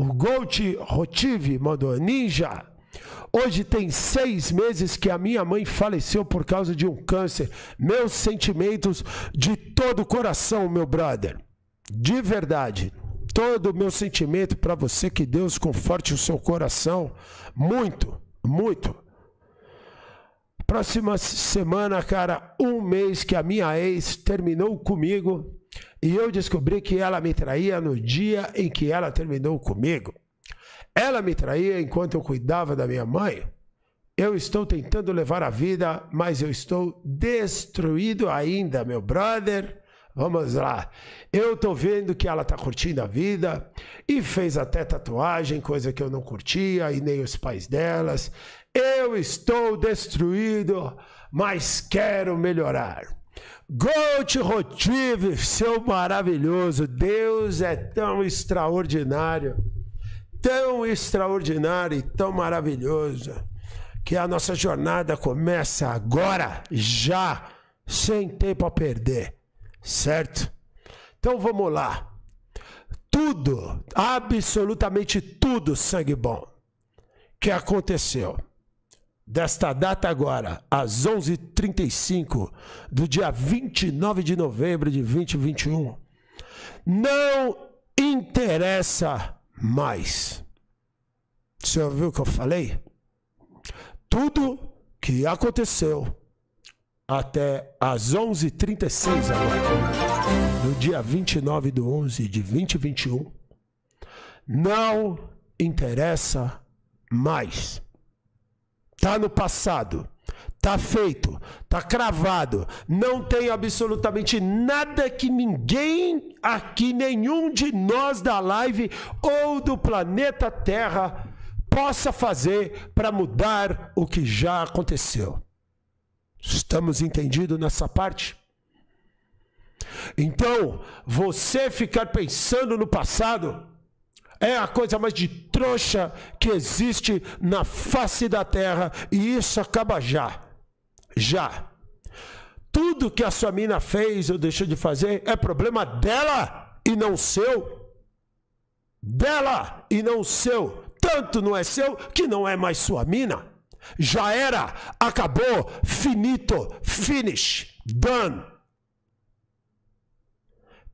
O Gold Rotive mandou Ninja. Hoje tem seis meses que a minha mãe faleceu por causa de um câncer. Meus sentimentos de todo o coração, meu brother. De verdade. Todo o meu sentimento para você. Que Deus conforte o seu coração. Muito, muito. Próxima semana, cara, um mês que a minha ex terminou comigo e eu descobri que ela me traía no dia em que ela terminou comigo. Ela me traía enquanto eu cuidava da minha mãe. Eu estou tentando levar a vida, mas eu estou destruído ainda, meu brother. Vamos lá. Eu tô vendo que ela tá curtindo a vida e fez até tatuagem, coisa que eu não curtia e nem os pais delas. Eu estou destruído, mas quero melhorar. Gold Rotive, seu maravilhoso, Deus é tão extraordinário, tão extraordinário e tão maravilhoso, que a nossa jornada começa agora, já, sem tempo a perder, certo? Então vamos lá. Tudo, absolutamente tudo, sangue bom, que aconteceu desta data agora, às 11h35 do dia 29 de novembro de 2021, não interessa mais. Você ouviu o que eu falei? Tudo que aconteceu até às 11h36 agora, no dia 29 de 11 de 2021, não interessa mais. Tá no passado. Tá feito, tá cravado. Não tem absolutamente nada que ninguém aqui, nenhum de nós da live ou do planeta Terra possa fazer para mudar o que já aconteceu. Estamos entendidos nessa parte? Então, você ficar pensando no passado é a coisa mais de trouxa que existe na face da terra e isso acaba já. Já. Tudo que a sua mina fez ou deixou de fazer é problema dela e não seu. Dela e não seu. Tanto não é seu que não é mais sua mina. Já era, acabou, finito, finish, done.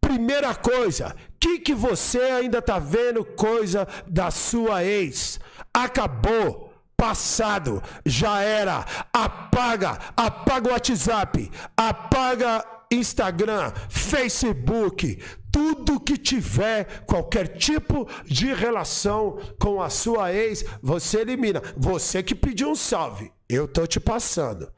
Primeira coisa que, que você ainda tá vendo coisa da sua ex? Acabou! Passado, já era. Apaga, apaga o WhatsApp, apaga Instagram, Facebook, tudo que tiver qualquer tipo de relação com a sua ex, você elimina. Você que pediu um salve, eu tô te passando.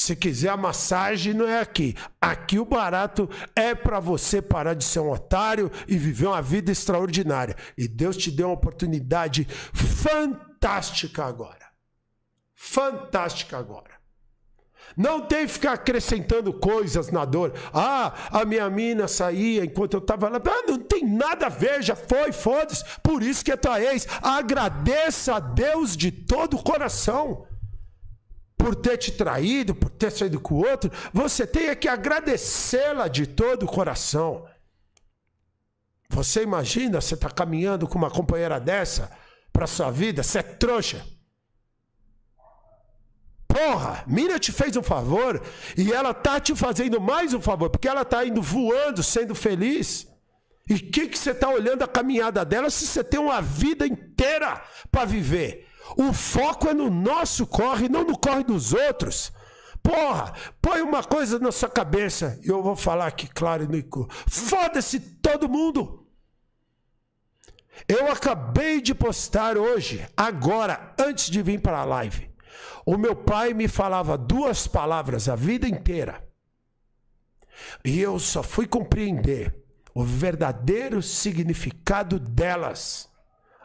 Se quiser a massagem, não é aqui. Aqui o barato é para você parar de ser um otário e viver uma vida extraordinária. E Deus te deu uma oportunidade fantástica agora. Fantástica agora. Não tem que ficar acrescentando coisas na dor. Ah, a minha mina saía enquanto eu estava lá. Ah, não tem nada a ver, já foi, foda-se. Por isso que é tua ex. Agradeça a Deus de todo o coração por ter te traído, por ter saído com o outro, você tenha que agradecê-la de todo o coração. Você imagina você está caminhando com uma companheira dessa para sua vida? Você é trouxa. Porra, Mira te fez um favor e ela tá te fazendo mais um favor, porque ela tá indo voando, sendo feliz. E que que você está olhando a caminhada dela se você tem uma vida inteira para viver? O foco é no nosso corre, não no corre dos outros. Porra, põe uma coisa na sua cabeça, e eu vou falar aqui claro e cu. Foda-se todo mundo! Eu acabei de postar hoje, agora, antes de vir para a live. O meu pai me falava duas palavras a vida inteira. E eu só fui compreender o verdadeiro significado delas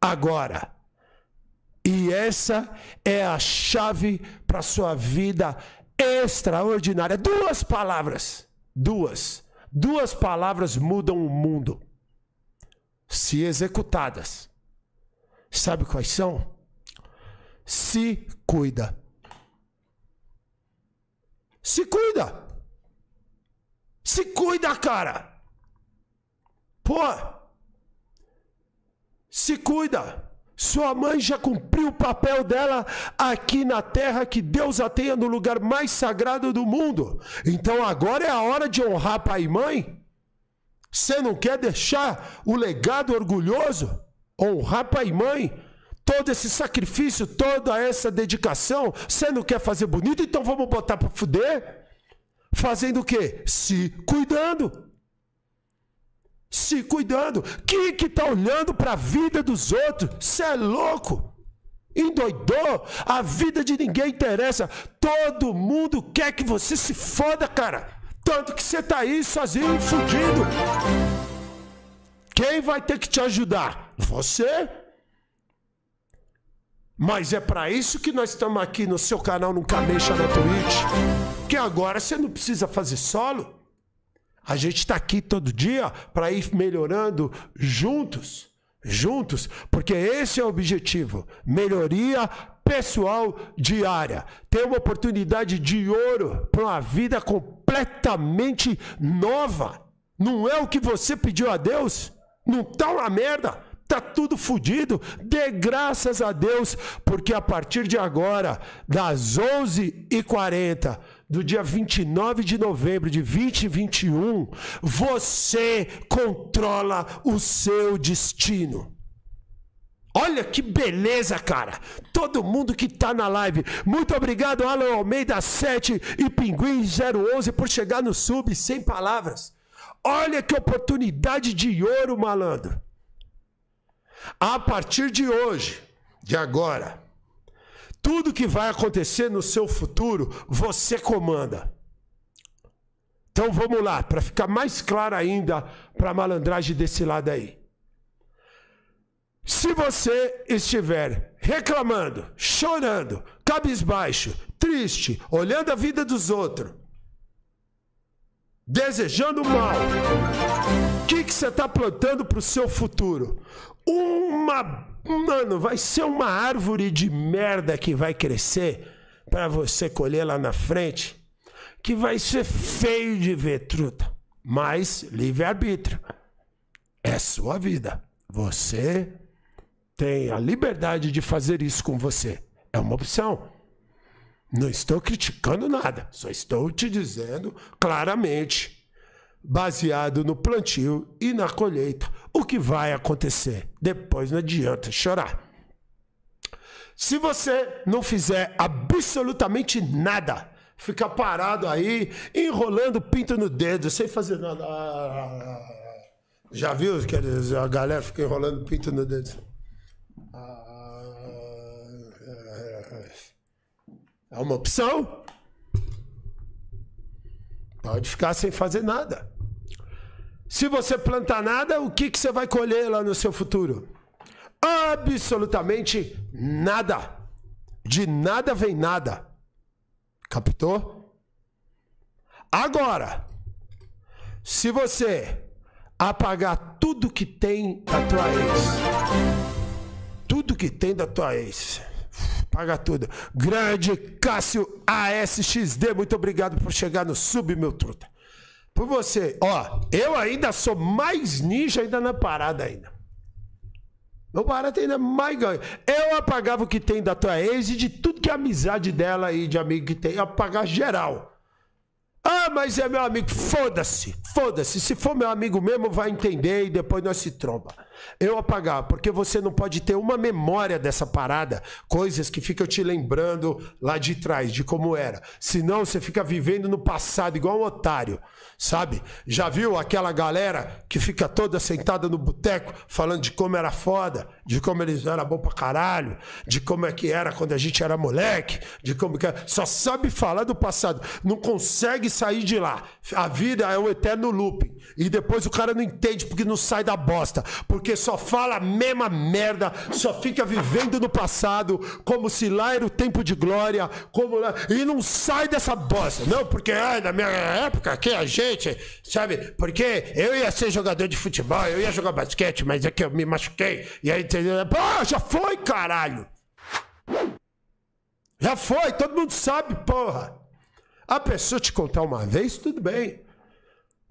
agora. E essa é a chave para sua vida extraordinária. Duas palavras, duas, duas palavras mudam o mundo. Se executadas. Sabe quais são? Se cuida. Se cuida. Se cuida, cara. Pô. Se cuida. Sua mãe já cumpriu o papel dela aqui na terra, que Deus a tenha no lugar mais sagrado do mundo. Então agora é a hora de honrar pai e mãe. Você não quer deixar o legado orgulhoso? Honrar pai e mãe? Todo esse sacrifício, toda essa dedicação, você não quer fazer bonito? Então vamos botar para fuder? Fazendo o quê? Se cuidando se cuidando. Quem que tá olhando para a vida dos outros? Você é louco. Endoidou? A vida de ninguém interessa. Todo mundo quer que você se foda, cara. Tanto que você tá aí sozinho, fudido. Quem vai ter que te ajudar? Você? Mas é para isso que nós estamos aqui no seu canal Nunca Mexa na Twitch. Que agora você não precisa fazer solo. A gente está aqui todo dia para ir melhorando juntos, juntos, porque esse é o objetivo: melhoria pessoal diária. Ter uma oportunidade de ouro para uma vida completamente nova. Não é o que você pediu a Deus? Não está uma merda? Tá tudo fodido? Dê graças a Deus, porque a partir de agora, das 11h40, do dia 29 de novembro de 2021, você controla o seu destino. Olha que beleza, cara. Todo mundo que tá na live. Muito obrigado, Alan Almeida 7 e Pinguim 011 por chegar no sub sem palavras. Olha que oportunidade de ouro, malandro. A partir de hoje, de agora, tudo que vai acontecer no seu futuro, você comanda. Então vamos lá, para ficar mais claro ainda para a malandragem desse lado aí. Se você estiver reclamando, chorando, cabisbaixo, triste, olhando a vida dos outros, desejando mal, o que, que você está plantando para o seu futuro? Uma Mano, vai ser uma árvore de merda que vai crescer para você colher lá na frente, que vai ser feio de ver, truta. Mas livre-arbítrio. É sua vida. Você tem a liberdade de fazer isso com você. É uma opção. Não estou criticando nada, só estou te dizendo claramente, baseado no plantio e na colheita, o que vai acontecer. Depois não adianta chorar. Se você não fizer absolutamente nada, ficar parado aí, enrolando pinto no dedo, sem fazer nada. Ah, já viu que a galera fica enrolando pinto no dedo? Ah, é uma opção? Pode ficar sem fazer nada. Se você plantar nada, o que, que você vai colher lá no seu futuro? Absolutamente nada. De nada vem nada. Captou? Agora, se você apagar tudo que tem da tua ex, tudo que tem da tua ex, paga tudo. Grande Cássio ASXD, muito obrigado por chegar no sub, meu truta por você, ó, eu ainda sou mais ninja ainda na parada ainda. meu barato ainda mais ganho. Eu apagava o que tem da tua ex e de tudo que é amizade dela e de amigo que tem. Eu geral. Ah, mas é meu amigo. Foda-se. Foda-se. Se for meu amigo mesmo, vai entender e depois nós se tromba. Eu apagar, porque você não pode ter uma memória dessa parada, coisas que ficam te lembrando lá de trás, de como era. Senão você fica vivendo no passado igual um otário, sabe? Já viu aquela galera que fica toda sentada no boteco falando de como era foda, de como eles eram bom pra caralho, de como é que era quando a gente era moleque, de como que era. Só sabe falar do passado, não consegue sair de lá. A vida é um eterno looping. E depois o cara não entende porque não sai da bosta. Porque porque só fala a mesma merda, só fica vivendo no passado, como se lá era o tempo de glória, como lá, e não sai dessa bosta. Não, porque ai, na minha época que a gente, sabe, porque eu ia ser jogador de futebol, eu ia jogar basquete, mas é que eu me machuquei. E aí, entendeu? Pô, já foi, caralho! Já foi, todo mundo sabe, porra. A pessoa te contar uma vez, tudo bem.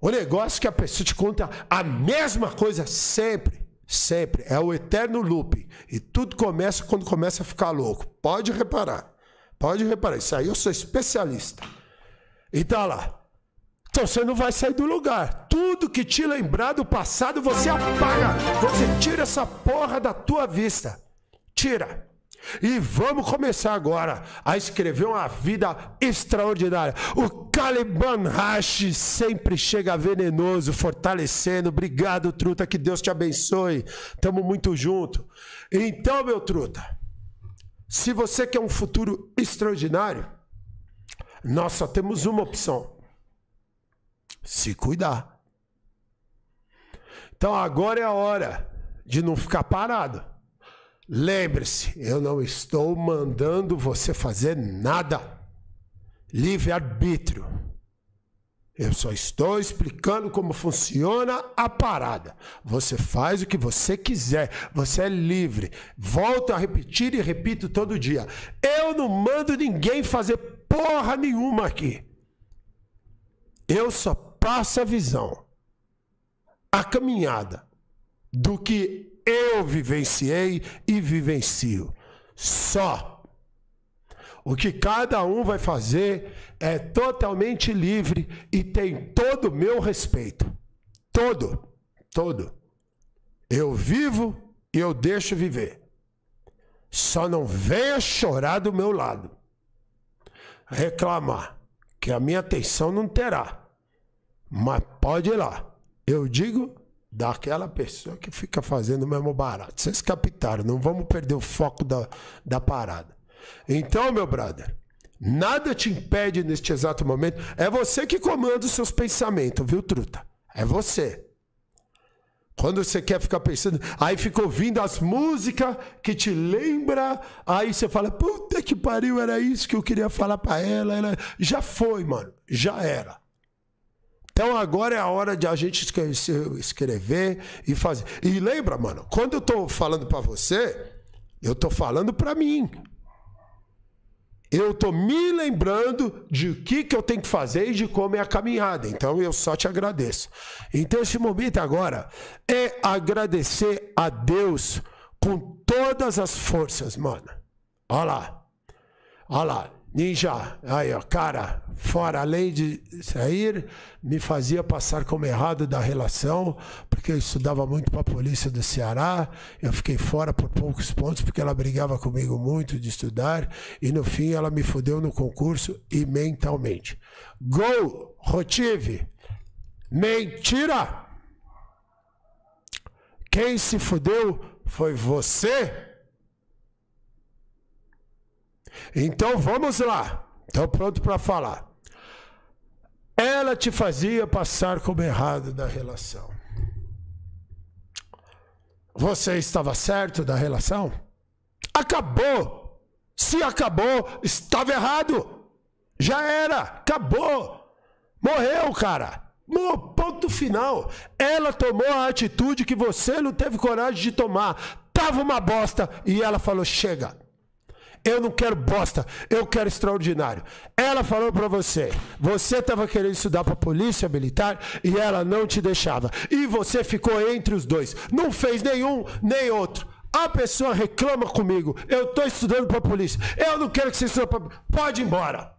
O negócio é que a pessoa te conta a mesma coisa sempre. Sempre. É o eterno looping. E tudo começa quando começa a ficar louco. Pode reparar. Pode reparar. Isso aí eu sou especialista. E tá lá. Então você não vai sair do lugar. Tudo que te lembrar do passado, você apaga. Você tira essa porra da tua vista. Tira. E vamos começar agora a escrever uma vida extraordinária. O Caliban Hash sempre chega venenoso, fortalecendo. Obrigado, Truta, que Deus te abençoe. Tamo muito junto. Então, meu Truta, se você quer um futuro extraordinário, nós só temos uma opção: se cuidar. Então agora é a hora de não ficar parado. Lembre-se, eu não estou mandando você fazer nada. Livre-arbítrio. Eu só estou explicando como funciona a parada. Você faz o que você quiser, você é livre. Volto a repetir e repito todo dia. Eu não mando ninguém fazer porra nenhuma aqui. Eu só passo a visão, a caminhada do que eu vivenciei e vivencio. Só. O que cada um vai fazer é totalmente livre e tem todo o meu respeito. Todo. Todo. Eu vivo e eu deixo viver. Só não venha chorar do meu lado. Reclamar, que a minha atenção não terá. Mas pode ir lá. Eu digo daquela pessoa que fica fazendo o mesmo barato. Vocês captaram, não vamos perder o foco da, da parada. Então, meu brother, nada te impede neste exato momento. É você que comanda os seus pensamentos, viu, truta? É você. Quando você quer ficar pensando, aí fica ouvindo as músicas que te lembra, aí você fala, puta que pariu, era isso que eu queria falar pra ela. ela... Já foi, mano, já era. Então agora é a hora de a gente escrever e fazer. E lembra, mano, quando eu tô falando para você, eu tô falando para mim. Eu tô me lembrando de o que, que eu tenho que fazer e de como é a caminhada. Então eu só te agradeço. Então esse momento agora é agradecer a Deus com todas as forças, mano. Olha lá. Olha lá. Ninja, aí ó, cara, fora a lei de sair, me fazia passar como errado da relação, porque eu estudava muito para a polícia do Ceará, eu fiquei fora por poucos pontos, porque ela brigava comigo muito de estudar, e no fim ela me fudeu no concurso e mentalmente. Gol, Rotive! Mentira! Quem se fudeu foi você! Então vamos lá. Estou pronto para falar. Ela te fazia passar como errado da relação. Você estava certo da relação? Acabou! Se acabou, estava errado! Já era! Acabou! Morreu, cara! No ponto final, ela tomou a atitude que você não teve coragem de tomar. Tava uma bosta e ela falou: chega, eu não quero bosta, eu quero extraordinário. Ela falou para você, você estava querendo estudar para polícia militar e ela não te deixava. E você ficou entre os dois. Não fez nenhum nem outro. A pessoa reclama comigo. Eu estou estudando para polícia. Eu não quero que você estude para Pode ir embora.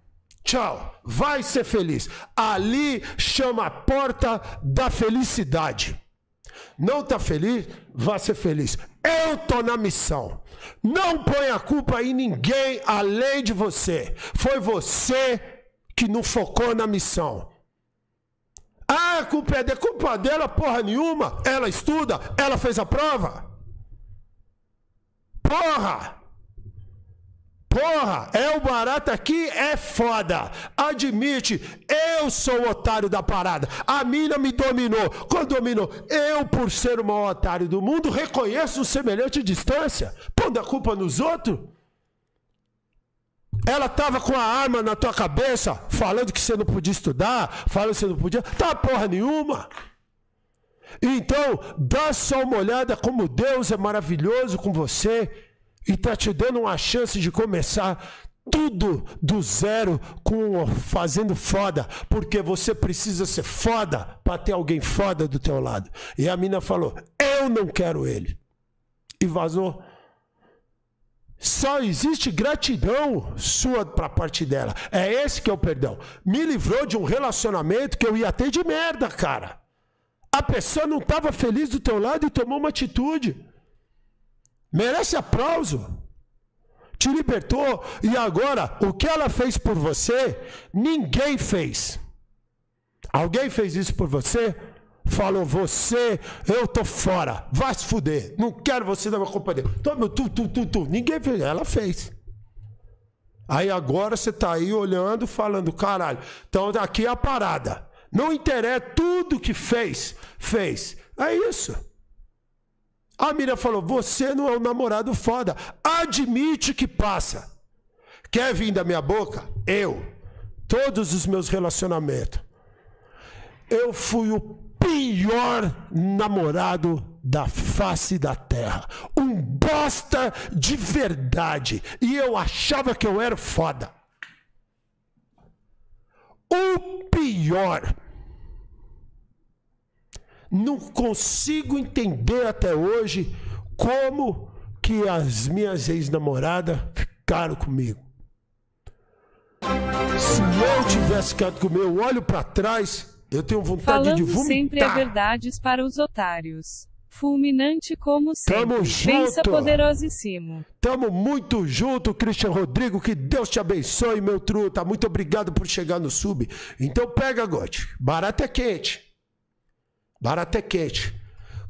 Tchau. Vai ser feliz. Ali chama a porta da felicidade. Não está feliz? Vá ser feliz. Eu estou na missão. Não ponha a culpa em ninguém além de você. Foi você que não focou na missão. Ah, culpa é dela. Culpa dela, porra nenhuma. Ela estuda, ela fez a prova. Porra! Porra, é o barato aqui, é foda. Admite, eu sou o otário da parada. A mina me dominou. Quando dominou, eu, por ser o maior otário do mundo, reconheço semelhante distância. Pondo a culpa nos outros. Ela tava com a arma na tua cabeça, falando que você não podia estudar, falando que você não podia. Tá porra nenhuma. Então, dá só uma olhada como Deus é maravilhoso com você e está te dando uma chance de começar tudo do zero com fazendo foda, porque você precisa ser foda para ter alguém foda do teu lado. E a mina falou: "Eu não quero ele". E vazou. Só existe gratidão sua para parte dela. É esse que é o perdão. Me livrou de um relacionamento que eu ia ter de merda, cara. A pessoa não estava feliz do teu lado e tomou uma atitude. Merece aplauso te libertou e agora o que ela fez por você, ninguém fez. Alguém fez isso por você? Falou, você, eu tô fora, vai se fuder, não quero você na minha companhia. Toma, tu, tu, tu, tu. Ninguém fez, ela fez. Aí agora você tá aí olhando, falando, caralho. Então daqui é a parada. Não interessa tudo que fez, fez. É isso. A Miriam falou: Você não é um namorado foda. Admite que passa. Quer vir da minha boca? Eu. Todos os meus relacionamentos. Eu fui o pior namorado da face da terra. Um bosta de verdade. E eu achava que eu era foda. O pior não consigo entender até hoje como que as minhas ex-namoradas ficaram comigo. Se eu tivesse ficado comigo, eu olho para trás, eu tenho vontade Falando de vomitar. sempre a verdade para os otários. Fulminante como sempre. Tamo junto. Pensa poderosíssimo. Tamo muito junto, Christian Rodrigo. Que Deus te abençoe, meu truta. Muito obrigado por chegar no sub. Então pega, Gotti. Barato é quente. Barata é quente.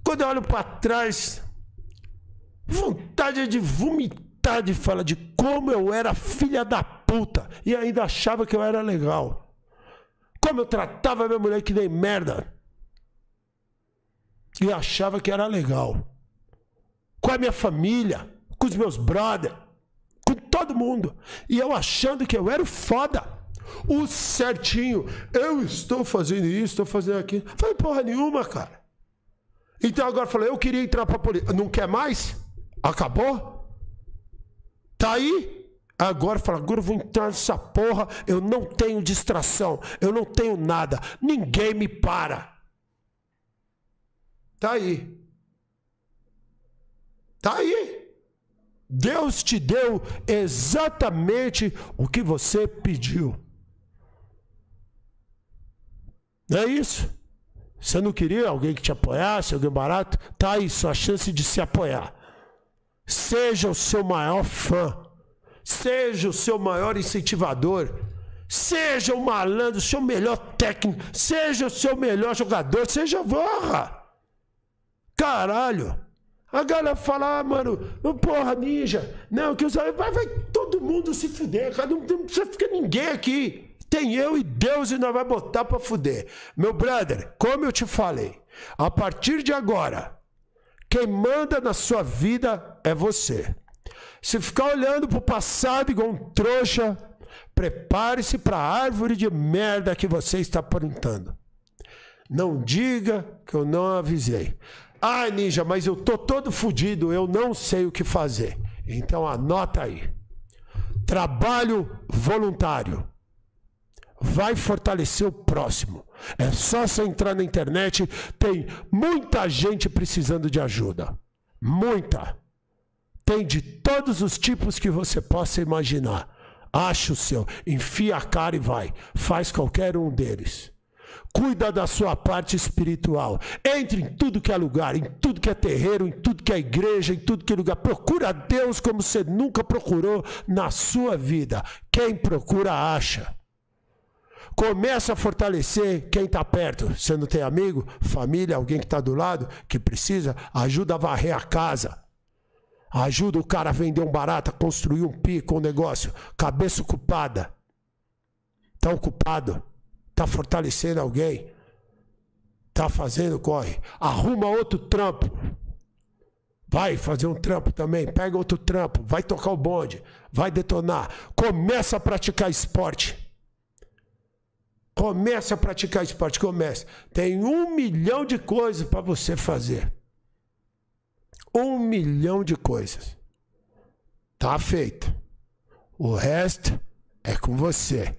Quando eu olho para trás, vontade de vomitar de fala de como eu era filha da puta e ainda achava que eu era legal. Como eu tratava minha mulher que nem merda. E achava que era legal. Com a minha família, com os meus brother, com todo mundo. E eu achando que eu era foda. O certinho. Eu estou fazendo isso, estou fazendo aquilo. Falei, porra nenhuma, cara. Então agora falei, eu queria entrar pra polícia. Não quer mais? Acabou? Tá aí? Agora fala, agora eu vou entrar nessa porra. Eu não tenho distração. Eu não tenho nada. Ninguém me para. Tá aí. Tá aí. Deus te deu exatamente o que você pediu. É isso. Você não queria alguém que te apoiasse, alguém barato? Tá aí, sua chance de se apoiar. Seja o seu maior fã. Seja o seu maior incentivador. Seja o malandro, seu melhor técnico. Seja o seu melhor jogador. Seja porra! Caralho. A galera fala, ah, mano, porra, ninja. Não, que os. Vai, vai todo mundo se fuder, cara. Não, não precisa ficar ninguém aqui tem eu e Deus e nós vai botar para fuder. Meu brother, como eu te falei, a partir de agora, quem manda na sua vida é você. Se ficar olhando pro passado igual um trouxa, prepare-se para a árvore de merda que você está plantando. Não diga que eu não avisei. Ah, ninja, mas eu tô todo fodido, eu não sei o que fazer. Então anota aí. Trabalho voluntário vai fortalecer o próximo. É só você entrar na internet, tem muita gente precisando de ajuda. Muita. Tem de todos os tipos que você possa imaginar. Acha o seu, enfia a cara e vai. Faz qualquer um deles. Cuida da sua parte espiritual. Entre em tudo que é lugar, em tudo que é terreiro, em tudo que é igreja, em tudo que é lugar. Procura Deus como você nunca procurou na sua vida. Quem procura, acha. Começa a fortalecer quem está perto. Você não tem amigo, família, alguém que está do lado, que precisa, ajuda a varrer a casa. Ajuda o cara a vender um barato, a construir um pico, um negócio. Cabeça ocupada. Está ocupado. Está fortalecendo alguém. Está fazendo, corre. Arruma outro trampo. Vai fazer um trampo também. Pega outro trampo. Vai tocar o bonde. Vai detonar. Começa a praticar esporte. Comece a praticar esporte, comece. Tem um milhão de coisas para você fazer. Um milhão de coisas. Tá feito. O resto é com você.